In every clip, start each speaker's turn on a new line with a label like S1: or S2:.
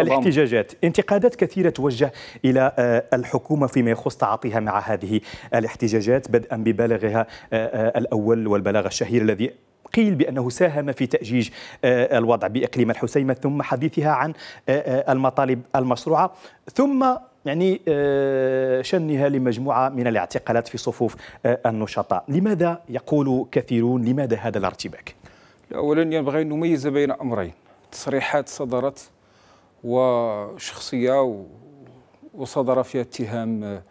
S1: الاحتجاجات
S2: انتقادات كثيرة توجه إلى آه، الحكومة فيما يخص تعاطيها مع هذه الاحتجاجات بدءا ببلاغها آه، آه، الأول والبلاغ الشهير الذي قيل بأنه ساهم في تأجيج الوضع بإقليم الحسيمة ثم حديثها عن المطالب المشروعة ثم يعني شنها لمجموعة من الاعتقالات في صفوف النشطاء لماذا يقول كثيرون لماذا هذا الارتباك؟
S1: أولا ينبغي أن نميز بين أمرين تصريحات صدرت وشخصيه وصدر فيها اتهام آه،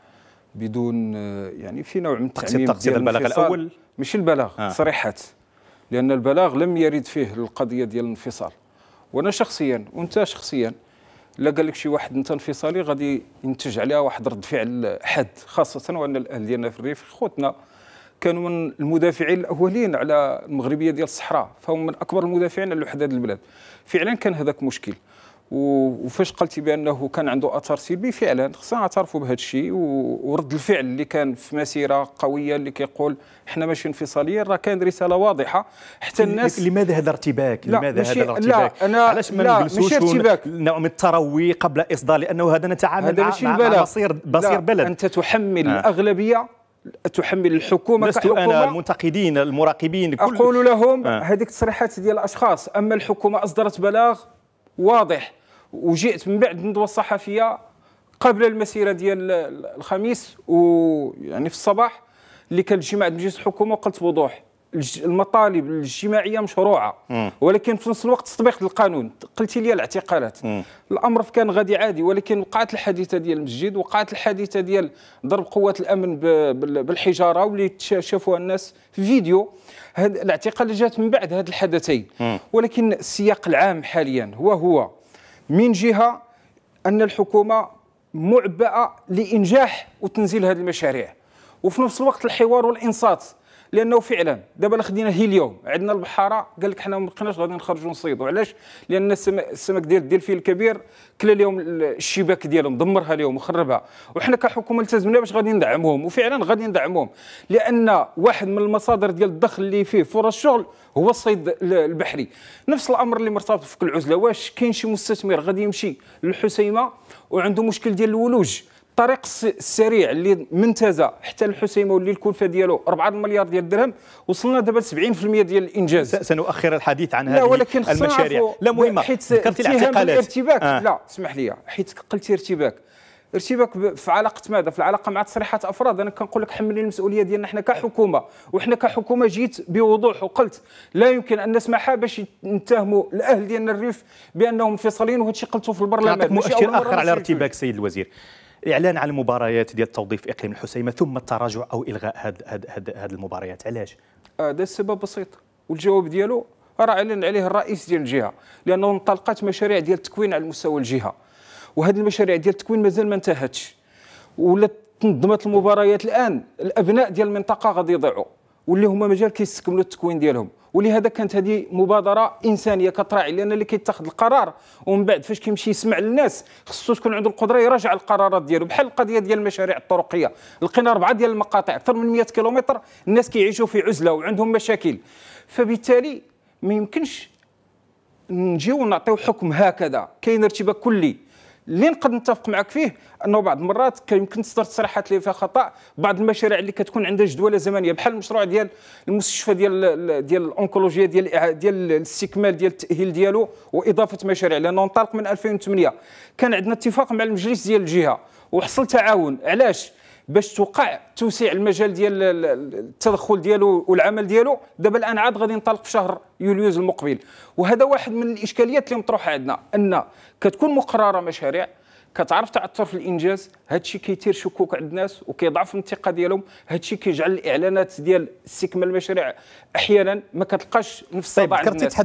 S1: بدون آه، يعني في نوع من التعميم تقصير البلاغ الاول مش البلاغ آه. صريحات لان البلاغ لم يرد فيه القضيه ديال الانفصال وانا شخصيا وانت شخصيا لا قال لك شي واحد انت انفصالي غادي ينتج عليها واحد رد فعل حاد خاصه وان الاهل ديالنا في الريف خوتنا كانوا من المدافعين الاولين على المغربيه ديال الصحراء فهم من اكبر المدافعين على وحدات البلاد فعلا كان هذاك مشكل وفاش قلتي بانه كان عنده اثر سلبي فعلا خصنا نعترفوا بهذا الشيء ورد الفعل اللي كان في مسيره قويه اللي كيقول احنا ماشي انفصاليين راه كان رساله واضحه حتى الناس
S2: لماذا هذا ارتباك؟ لماذا هذا الارتباك؟ لا انا علاش ما نجلسوش نوع من التروي قبل اصدار لانه هذا نتعامل مع, بصير بصير بلد انت تحمل آه.
S1: الاغلبيه تحمل الحكومه لست كحكومة انا المنتقدين المراقبين كل اقول لهم آه. هذيك التصريحات ديال الاشخاص اما الحكومه اصدرت بلاغ واضح وجئت من بعد الندوه الصحفيه قبل المسيره ديال الخميس ويعني في الصباح اللي كان الجماعه مجلس الحكومه وقلت بوضوح المطالب الجماعيه مشروعه ولكن في نفس الوقت تطبيق القانون قلتي لي الاعتقالات الامر كان غادي عادي ولكن وقعت الحادثه ديال المسجد وقعت الحادثه ديال ضرب قوات الامن بالحجاره واللي شافوها الناس في فيديو الاعتقال جات من بعد هاد الحدثين ولكن السياق العام حاليا هو هو من جهه ان الحكومه معبأه لانجاح وتنزيل هذه المشاريع وفي نفس الوقت الحوار والانصات لانه فعلا دابا خدينا هي اليوم عندنا البحاره قال لك حنا ما بقيناش غادي نخرجوا نصيدوا علاش لان السمك ديال الدلفين الكبير كلا اليوم الشباك ديالهم دمرها اليوم وخربها وحنا كحكومه التزمنا باش غادي ندعمهم وفعلا غادي ندعمهم لان واحد من المصادر ديال الدخل اللي فيه فرص شغل هو الصيد البحري نفس الامر اللي مرتبط في العزله واش كاين شي مستثمر غادي يمشي للحسيمه وعنده مشكل ديال الولوج الطريق السريع اللي من تازا حتى الحسيمه واللي الكلفه ديالو 4 مليار ديال الدرهم وصلنا دابا 70% ديال الانجاز سنؤخر الحديث عن هذه لا ولكن المشاريع لا مهمه حيت ذكرت الاعتقالات الارتباك آه. لا اسمح لي حيت قلتي ارتباك ارتباك في علاقه ماذا في العلاقه مع تصريحات افراد انا كنقول لك حملي المسؤوليه ديالنا حنا كحكومه وحنا كحكومه جيت بوضوح وقلت لا يمكن ان نسمح باش نتهموا الاهل ديالنا الريف بانهم انفصاليين وهذا الشيء قلته في البرلمان مؤشر اخر على ارتباك
S2: السيد الوزير الاعلان عن المباريات ديال توظيف اقليم الحسيمه ثم
S1: التراجع او الغاء هاد هاد هاد, هاد المباريات علاش هذا آه، السبب بسيط والجواب ديالو راه اعلن عليه الرئيس ديال الجهه لانه انطلقت مشاريع ديال التكوين على مستوى الجهه وهذه المشاريع ديال التكوين مازال ما انتهتش ولا تنظمت المباريات الان الابناء ديال المنطقه غادي يضيعوا واللي هما مازال كيستكملوا التكوين ديالهم ولهذا كانت هذه مبادره انسانيه كطراعي لان اللي كيتاخذ القرار ومن بعد فاش كيمشي يسمع للناس خصو تكون عنده القدره يراجع القرارات ديالو بحال القضيه ديال المشاريع الطرقيه لقينا اربعه ديال المقاطع اكثر من 100 كيلومتر الناس كيعيشوا في عزله وعندهم مشاكل فبالتالي ما يمكنش نجيو نعطيو حكم هكذا كاين ارتباك كلي اللي نقدر نتفق معك فيه انه بعض المرات كيمكن تصدر تصريحات اللي فيها خطا بعض المشاريع اللي كتكون عندها جدوله زمنيه بحال المشروع ديال المستشفى ديال ديال الانكولوجيا ديال ديال الاستكمال ديال التاهيل ديالو واضافه مشاريع لانه انطلق من 2008 كان عندنا اتفاق مع المجلس ديال الجهه وحصل تعاون علاش باش توقع توسيع المجال ديال التدخل ديالو والعمل ديالو دابا الان عاد غادي ينطلق في شهر يوليوز المقبل وهذا واحد من الاشكاليات اللي مطروحه عندنا ان كتكون مقرره مشاريع كتعرف تعثر في الانجاز الشيء كيثير شكوك عند الناس وكيضعف من الثقه ديالهم الشيء كيجعل الاعلانات ديال استكمال المشاريع احيانا ما كتلقاش نفس الطابع طيب عند الناس